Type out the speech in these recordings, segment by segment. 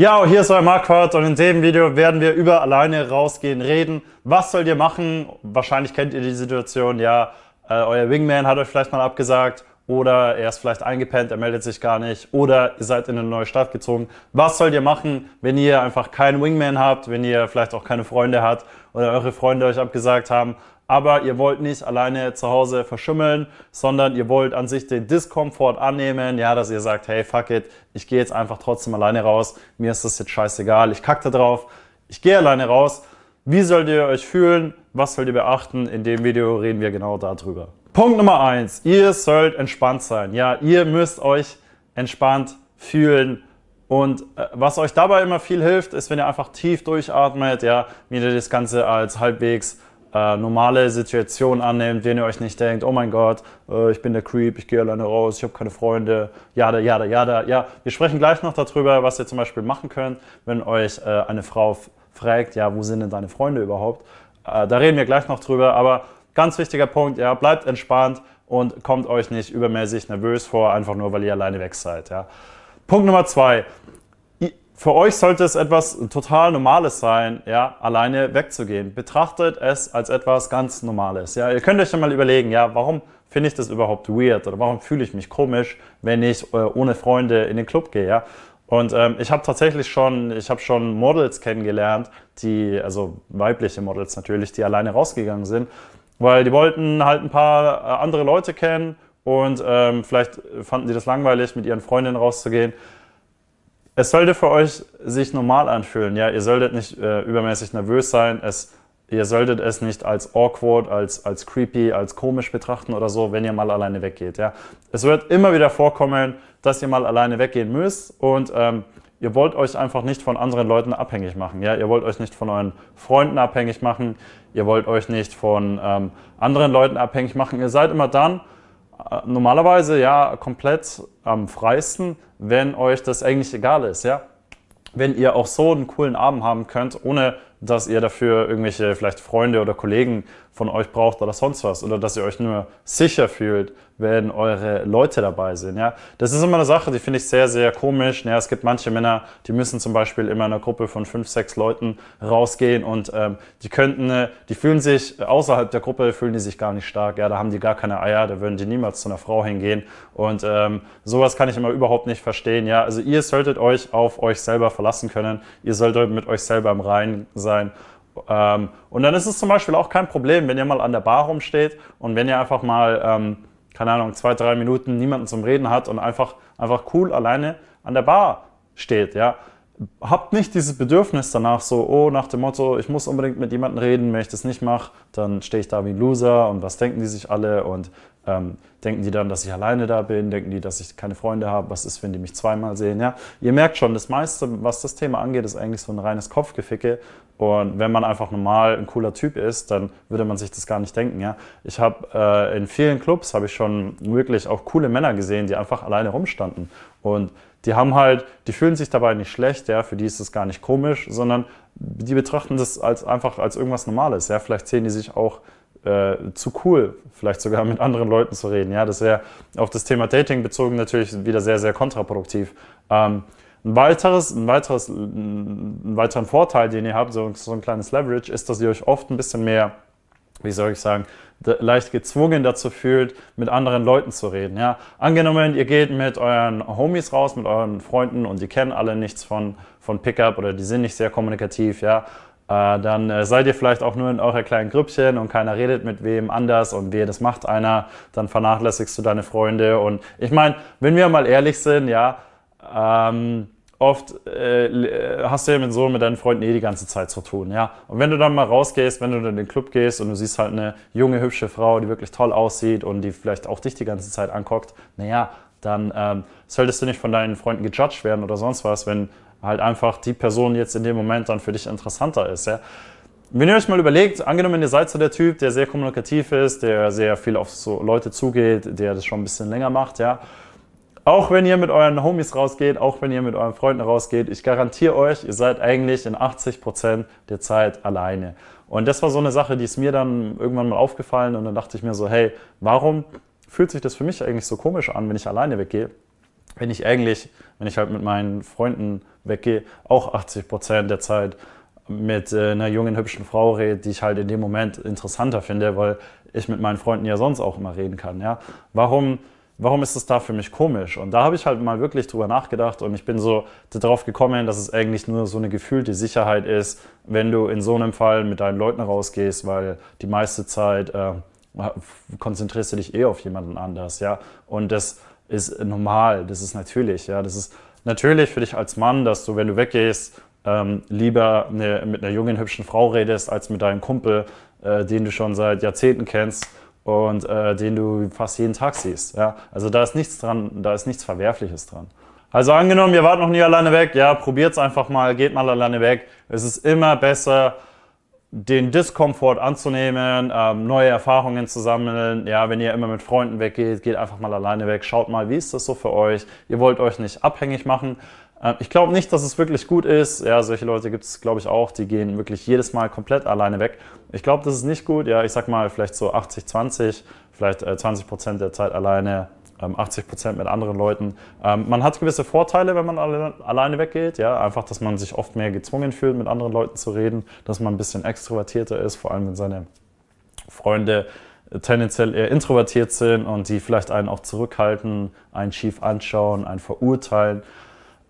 Ja, hier ist euer Marquardt und in dem Video werden wir über alleine rausgehen reden. Was sollt ihr machen? Wahrscheinlich kennt ihr die Situation, ja, äh, euer Wingman hat euch vielleicht mal abgesagt oder er ist vielleicht eingepennt, er meldet sich gar nicht oder ihr seid in eine neue Stadt gezogen. Was sollt ihr machen, wenn ihr einfach keinen Wingman habt, wenn ihr vielleicht auch keine Freunde habt oder eure Freunde euch abgesagt haben? aber ihr wollt nicht alleine zu Hause verschimmeln, sondern ihr wollt an sich den Diskomfort annehmen, ja, dass ihr sagt, hey, fuck it, ich gehe jetzt einfach trotzdem alleine raus, mir ist das jetzt scheißegal, ich kacke drauf, ich gehe alleine raus. Wie sollt ihr euch fühlen? Was sollt ihr beachten? In dem Video reden wir genau darüber. Punkt Nummer eins: Ihr sollt entspannt sein. Ja, ihr müsst euch entspannt fühlen. Und äh, was euch dabei immer viel hilft, ist, wenn ihr einfach tief durchatmet, ja, wenn ihr das Ganze als halbwegs äh, normale Situation annimmt, wenn ihr euch nicht denkt, oh mein Gott, äh, ich bin der Creep, ich gehe alleine raus, ich habe keine Freunde, jada, ja, jada. Ja, wir sprechen gleich noch darüber, was ihr zum Beispiel machen könnt, wenn euch äh, eine Frau fragt, ja, wo sind denn deine Freunde überhaupt? Äh, da reden wir gleich noch drüber, aber ganz wichtiger Punkt, ja, bleibt entspannt und kommt euch nicht übermäßig nervös vor, einfach nur, weil ihr alleine weg seid, ja. Punkt Nummer zwei, für euch sollte es etwas total Normales sein, ja, alleine wegzugehen. Betrachtet es als etwas ganz Normales. Ja, ihr könnt euch schon mal überlegen, ja, warum finde ich das überhaupt weird oder warum fühle ich mich komisch, wenn ich äh, ohne Freunde in den Club gehe, ja? Und ähm, ich habe tatsächlich schon, ich habe schon Models kennengelernt, die, also weibliche Models natürlich, die alleine rausgegangen sind, weil die wollten halt ein paar äh, andere Leute kennen und ähm, vielleicht fanden die das langweilig, mit ihren Freundinnen rauszugehen. Es sollte für euch sich normal anfühlen. Ja, ihr solltet nicht äh, übermäßig nervös sein. Es, ihr solltet es nicht als awkward, als, als creepy, als komisch betrachten oder so, wenn ihr mal alleine weggeht. Ja, es wird immer wieder vorkommen, dass ihr mal alleine weggehen müsst und ähm, ihr wollt euch einfach nicht von anderen Leuten abhängig machen. Ja? Ihr wollt euch nicht von euren Freunden abhängig machen. Ihr wollt euch nicht von ähm, anderen Leuten abhängig machen. Ihr seid immer dann äh, normalerweise ja komplett am freisten, wenn euch das eigentlich egal ist, ja. Wenn ihr auch so einen coolen Abend haben könnt, ohne dass ihr dafür irgendwelche vielleicht Freunde oder Kollegen von euch braucht oder sonst was oder dass ihr euch nur sicher fühlt, wenn eure Leute dabei sind. Ja? Das ist immer eine Sache, die finde ich sehr, sehr komisch. Ja, es gibt manche Männer, die müssen zum Beispiel immer in einer Gruppe von fünf, sechs Leuten rausgehen und ähm, die könnten, äh, die fühlen sich äh, außerhalb der Gruppe, fühlen die sich gar nicht stark. Ja? Da haben die gar keine Eier, da würden die niemals zu einer Frau hingehen. Und ähm, sowas kann ich immer überhaupt nicht verstehen. Ja? Also ihr solltet euch auf euch selber verlassen können. Ihr solltet mit euch selber im Reinen sein ähm, und dann ist es zum Beispiel auch kein Problem, wenn ihr mal an der Bar rumsteht und wenn ihr einfach mal, ähm, keine Ahnung, zwei, drei Minuten niemanden zum Reden hat und einfach, einfach cool alleine an der Bar steht, ja. Habt nicht dieses Bedürfnis danach so, oh, nach dem Motto, ich muss unbedingt mit jemandem reden, wenn ich das nicht mache, dann stehe ich da wie ein Loser und was denken die sich alle und ähm, denken die dann, dass ich alleine da bin? Denken die, dass ich keine Freunde habe? Was ist, wenn die mich zweimal sehen? Ja, ihr merkt schon, das meiste, was das Thema angeht, ist eigentlich so ein reines Kopfgeficke. Und wenn man einfach normal ein cooler Typ ist, dann würde man sich das gar nicht denken. Ja, ich habe äh, in vielen Clubs habe ich schon wirklich auch coole Männer gesehen, die einfach alleine rumstanden und die haben halt, die fühlen sich dabei nicht schlecht, ja, für die ist das gar nicht komisch, sondern die betrachten das als einfach als irgendwas Normales. Ja, vielleicht sehen die sich auch äh, zu cool, vielleicht sogar mit anderen Leuten zu reden. Ja, das wäre auf das Thema Dating bezogen natürlich wieder sehr, sehr kontraproduktiv. Ähm, ein weiteres, ein weiteres, ein weiteren Vorteil, den ihr habt, so, so ein kleines Leverage, ist, dass ihr euch oft ein bisschen mehr wie soll ich sagen, leicht gezwungen dazu fühlt, mit anderen Leuten zu reden. Ja? Angenommen, ihr geht mit euren Homies raus, mit euren Freunden und die kennen alle nichts von, von Pickup oder die sind nicht sehr kommunikativ, ja? Äh, dann äh, seid ihr vielleicht auch nur in eurer kleinen Grüppchen und keiner redet mit wem anders und wehe, das macht einer, dann vernachlässigst du deine Freunde. Und ich meine, wenn wir mal ehrlich sind, ja, ähm, oft äh, äh, hast du ja mit so mit deinen Freunden eh die ganze Zeit zu tun, ja. Und wenn du dann mal rausgehst, wenn du in den Club gehst und du siehst halt eine junge, hübsche Frau, die wirklich toll aussieht und die vielleicht auch dich die ganze Zeit anguckt, naja, dann ähm, solltest du nicht von deinen Freunden gejudged werden oder sonst was, wenn halt einfach die Person jetzt in dem Moment dann für dich interessanter ist. Ja? Wenn ihr euch mal überlegt, angenommen, ihr seid so der Typ, der sehr kommunikativ ist, der sehr viel auf so Leute zugeht, der das schon ein bisschen länger macht, ja. Auch wenn ihr mit euren Homies rausgeht, auch wenn ihr mit euren Freunden rausgeht, ich garantiere euch, ihr seid eigentlich in 80% Prozent der Zeit alleine. Und das war so eine Sache, die ist mir dann irgendwann mal aufgefallen und dann dachte ich mir so, hey, warum fühlt sich das für mich eigentlich so komisch an, wenn ich alleine weggehe? wenn ich eigentlich, wenn ich halt mit meinen Freunden weggehe, auch 80 Prozent der Zeit mit äh, einer jungen, hübschen Frau rede, die ich halt in dem Moment interessanter finde, weil ich mit meinen Freunden ja sonst auch immer reden kann. Ja? Warum, warum ist das da für mich komisch? Und da habe ich halt mal wirklich drüber nachgedacht und ich bin so darauf gekommen, dass es eigentlich nur so eine gefühlte Sicherheit ist, wenn du in so einem Fall mit deinen Leuten rausgehst, weil die meiste Zeit äh, konzentrierst du dich eh auf jemanden anders. Ja? Und das ist normal, das ist natürlich. Ja? Das ist natürlich für dich als Mann, dass du, wenn du weggehst, ähm, lieber eine, mit einer jungen, hübschen Frau redest, als mit deinem Kumpel, äh, den du schon seit Jahrzehnten kennst und äh, den du fast jeden Tag siehst. Ja? Also da ist nichts dran, da ist nichts Verwerfliches dran. Also angenommen, ihr wart noch nie alleine weg, ja, probiert's einfach mal, geht mal alleine weg. Es ist immer besser, den Diskomfort anzunehmen, ähm, neue Erfahrungen zu sammeln. Ja, wenn ihr immer mit Freunden weggeht, geht einfach mal alleine weg. Schaut mal, wie ist das so für euch? Ihr wollt euch nicht abhängig machen. Ähm, ich glaube nicht, dass es wirklich gut ist. Ja, solche Leute gibt es, glaube ich, auch. Die gehen wirklich jedes Mal komplett alleine weg. Ich glaube, das ist nicht gut. Ja, ich sag mal vielleicht so 80, 20, vielleicht äh, 20 Prozent der Zeit alleine, 80 ähm, Prozent mit anderen Leuten. Ähm, man hat gewisse Vorteile, wenn man alle, alleine weggeht. Ja? Einfach, dass man sich oft mehr gezwungen fühlt, mit anderen Leuten zu reden, dass man ein bisschen extrovertierter ist, vor allem wenn seine Freunde äh, tendenziell eher introvertiert sind und die vielleicht einen auch zurückhalten, einen schief anschauen, einen verurteilen.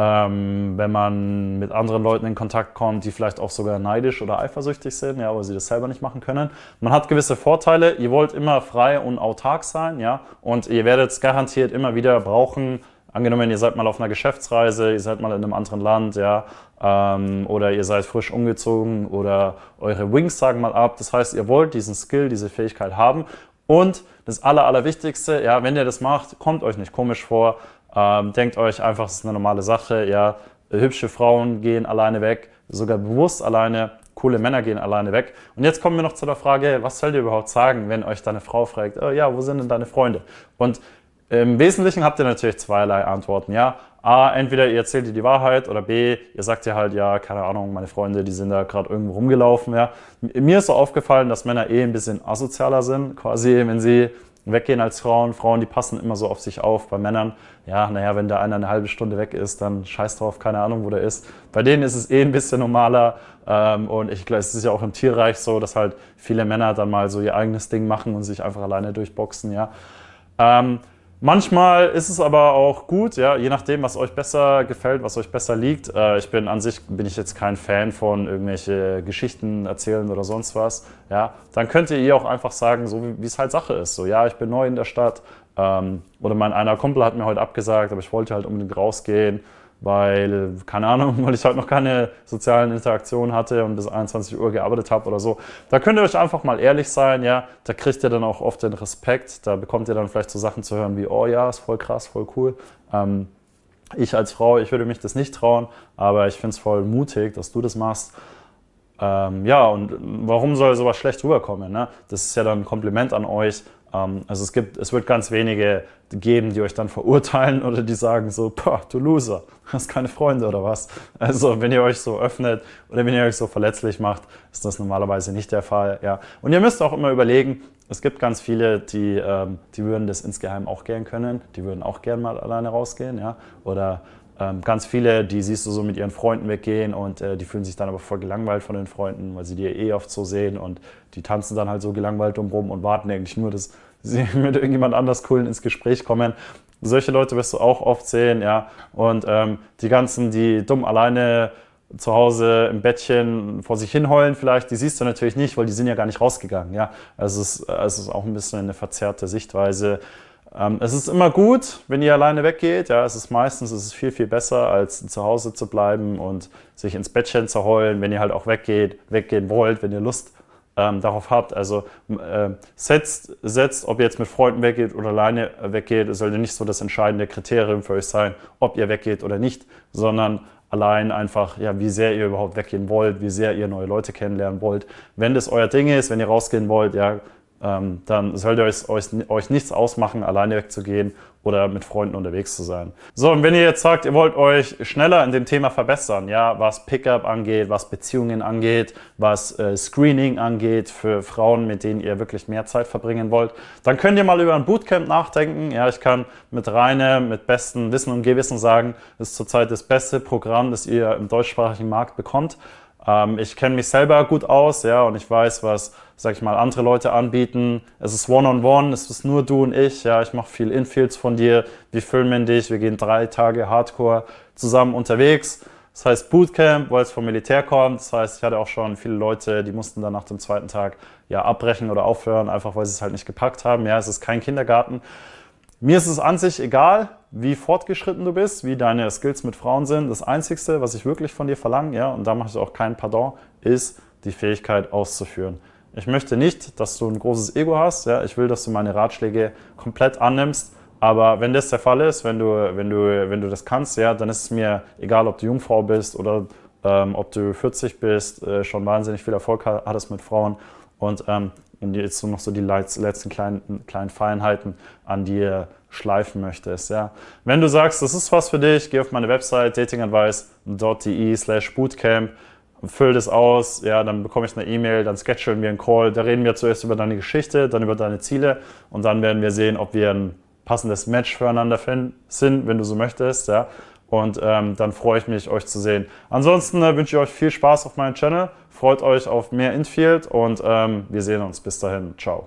Ähm, wenn man mit anderen Leuten in Kontakt kommt, die vielleicht auch sogar neidisch oder eifersüchtig sind, ja, weil sie das selber nicht machen können. Man hat gewisse Vorteile. Ihr wollt immer frei und autark sein, ja, und ihr werdet es garantiert immer wieder brauchen. Angenommen, ihr seid mal auf einer Geschäftsreise, ihr seid mal in einem anderen Land, ja, ähm, oder ihr seid frisch umgezogen oder eure Wings sagen mal ab. Das heißt, ihr wollt diesen Skill, diese Fähigkeit haben. Und das Aller, Allerwichtigste, ja, wenn ihr das macht, kommt euch nicht komisch vor, ähm, denkt euch einfach, es ist eine normale Sache. Ja, hübsche Frauen gehen alleine weg, sogar bewusst alleine. Coole Männer gehen alleine weg. Und jetzt kommen wir noch zu der Frage, was sollt ihr überhaupt sagen, wenn euch deine Frau fragt, oh, ja, wo sind denn deine Freunde? Und im Wesentlichen habt ihr natürlich zweierlei Antworten, ja. A, entweder ihr erzählt ihr die Wahrheit oder B, ihr sagt ihr halt, ja, keine Ahnung, meine Freunde, die sind da gerade irgendwo rumgelaufen, ja. Mir ist so aufgefallen, dass Männer eh ein bisschen asozialer sind, quasi, wenn sie weggehen als Frauen. Frauen, die passen immer so auf sich auf. Bei Männern, ja, naja, wenn der einer eine halbe Stunde weg ist, dann scheiß drauf, keine Ahnung, wo der ist. Bei denen ist es eh ein bisschen normaler. Ähm, und ich glaube, es ist ja auch im Tierreich so, dass halt viele Männer dann mal so ihr eigenes Ding machen und sich einfach alleine durchboxen, ja. Ähm, Manchmal ist es aber auch gut, ja, je nachdem, was euch besser gefällt, was euch besser liegt. Äh, ich bin an sich bin ich jetzt kein Fan von irgendwelche Geschichten erzählen oder sonst was. Ja, dann könnt ihr ihr auch einfach sagen, so wie es halt Sache ist. So, ja, ich bin neu in der Stadt ähm, oder mein einer Kumpel hat mir heute abgesagt, aber ich wollte halt unbedingt rausgehen weil, keine Ahnung, weil ich halt noch keine sozialen Interaktionen hatte und bis 21 Uhr gearbeitet habe oder so. Da könnt ihr euch einfach mal ehrlich sein, ja, da kriegt ihr dann auch oft den Respekt, da bekommt ihr dann vielleicht so Sachen zu hören wie, oh ja, ist voll krass, voll cool. Ähm, ich als Frau, ich würde mich das nicht trauen, aber ich finde es voll mutig, dass du das machst. Ähm, ja, und warum soll sowas schlecht rüberkommen? Ne? Das ist ja dann ein Kompliment an euch ähm, also es, gibt, es wird ganz wenige geben, die euch dann verurteilen oder die sagen so, boah, du Loser, hast keine Freunde oder was. Also wenn ihr euch so öffnet oder wenn ihr euch so verletzlich macht, ist das normalerweise nicht der Fall. Ja. Und ihr müsst auch immer überlegen, es gibt ganz viele, die, ähm, die würden das insgeheim auch gern können, die würden auch gern mal alleine rausgehen ja. oder ähm, ganz viele, die siehst du so mit ihren Freunden weggehen und äh, die fühlen sich dann aber voll gelangweilt von den Freunden, weil sie die eh oft so sehen und die tanzen dann halt so gelangweilt rum und warten eigentlich nur, dass sie mit irgendjemand anders coolen ins Gespräch kommen. Solche Leute wirst du auch oft sehen, ja. Und ähm, die ganzen, die dumm alleine zu Hause im Bettchen vor sich hinheulen vielleicht, die siehst du natürlich nicht, weil die sind ja gar nicht rausgegangen, ja. Also es, es ist auch ein bisschen eine verzerrte Sichtweise ähm, es ist immer gut, wenn ihr alleine weggeht. Ja, es ist meistens es ist viel, viel besser, als zu Hause zu bleiben und sich ins Bettchen zu heulen, wenn ihr halt auch weggeht, weggehen wollt, wenn ihr Lust ähm, darauf habt. Also äh, setzt, setzt, ob ihr jetzt mit Freunden weggeht oder alleine weggeht, sollte nicht so das entscheidende Kriterium für euch sein, ob ihr weggeht oder nicht, sondern allein einfach, ja, wie sehr ihr überhaupt weggehen wollt, wie sehr ihr neue Leute kennenlernen wollt. Wenn das euer Ding ist, wenn ihr rausgehen wollt, ja, ähm, dann sollte euch, euch, euch nichts ausmachen, alleine wegzugehen oder mit Freunden unterwegs zu sein. So, und wenn ihr jetzt sagt, ihr wollt euch schneller in dem Thema verbessern, ja, was Pickup angeht, was Beziehungen angeht, was äh, Screening angeht für Frauen, mit denen ihr wirklich mehr Zeit verbringen wollt, dann könnt ihr mal über ein Bootcamp nachdenken. Ja, ich kann mit reinem, mit bestem Wissen und Gewissen sagen, das ist zurzeit das beste Programm, das ihr im deutschsprachigen Markt bekommt. Ähm, ich kenne mich selber gut aus, ja, und ich weiß, was, sag ich mal, andere Leute anbieten. Es ist One-on-One, -on -one, es ist nur du und ich, ja, ich mache viel Infields von dir, wir filmen dich, wir gehen drei Tage Hardcore zusammen unterwegs. Das heißt Bootcamp, weil es vom Militär kommt. Das heißt, ich hatte auch schon viele Leute, die mussten dann nach dem zweiten Tag ja abbrechen oder aufhören, einfach weil sie es halt nicht gepackt haben. Ja, es ist kein Kindergarten. Mir ist es an sich egal, wie fortgeschritten du bist, wie deine Skills mit Frauen sind. Das Einzige, was ich wirklich von dir verlange, ja, und da mache ich auch keinen Pardon, ist die Fähigkeit auszuführen. Ich möchte nicht, dass du ein großes Ego hast. Ja. Ich will, dass du meine Ratschläge komplett annimmst. Aber wenn das der Fall ist, wenn du, wenn du, wenn du das kannst, ja, dann ist es mir egal, ob du Jungfrau bist oder ähm, ob du 40 bist, äh, schon wahnsinnig viel Erfolg hattest mit Frauen. Und ähm, jetzt so noch so die letzten kleinen, kleinen Feinheiten, an die schleifen möchtest. Ja. Wenn du sagst, das ist was für dich, geh auf meine Website datingadvice.de slash bootcamp, füll das aus, ja, dann bekomme ich eine E-Mail, dann schedulen wir einen Call, da reden wir zuerst über deine Geschichte, dann über deine Ziele und dann werden wir sehen, ob wir ein passendes Match füreinander sind, wenn du so möchtest. Ja. Und ähm, dann freue ich mich, euch zu sehen. Ansonsten äh, wünsche ich euch viel Spaß auf meinem Channel, freut euch auf mehr Infield und ähm, wir sehen uns. Bis dahin, ciao.